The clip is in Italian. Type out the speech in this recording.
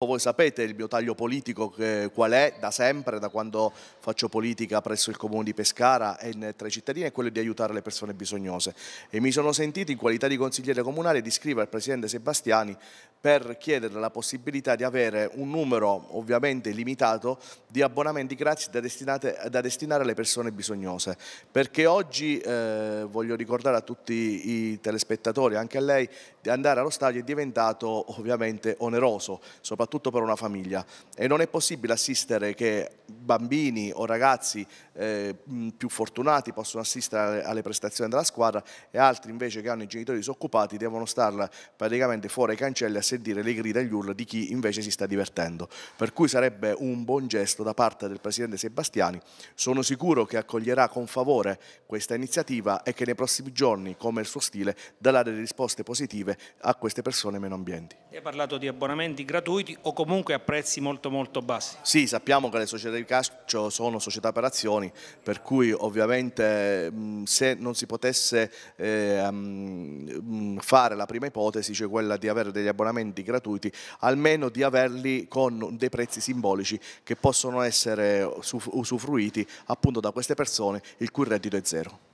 Voi sapete il mio taglio politico eh, qual è da sempre, da quando faccio politica presso il comune di Pescara e tra i cittadini, è quello di aiutare le persone bisognose. E mi sono sentito in qualità di consigliere comunale di scrivere al presidente Sebastiani per chiedere la possibilità di avere un numero ovviamente limitato di abbonamenti gratis da, da destinare alle persone bisognose. Perché oggi eh, voglio ricordare a tutti i telespettatori, anche a lei, di andare allo stadio è diventato ovviamente oneroso, soprattutto per una famiglia. E non è possibile assistere che bambini o ragazzi eh, più fortunati possono assistere alle prestazioni della squadra e altri invece che hanno i genitori disoccupati devono starla praticamente fuori ai cancelli a sentire le grida e gli urla di chi invece si sta divertendo. Per cui sarebbe un buon gesto da parte del Presidente Sebastiani. Sono sicuro che accoglierà con favore questa iniziativa e che nei prossimi giorni, come il suo stile, darà delle risposte positive a queste persone meno ambienti. Lei ha parlato di abbonamenti gratuiti o comunque a prezzi molto molto bassi. Sì, sappiamo che le società di calcio sono società per azioni, per cui ovviamente se non si potesse eh, fare la prima ipotesi, cioè quella di avere degli abbonamenti gratuiti, almeno di averli con dei prezzi simbolici che possono essere usufruiti appunto da queste persone il cui reddito è zero.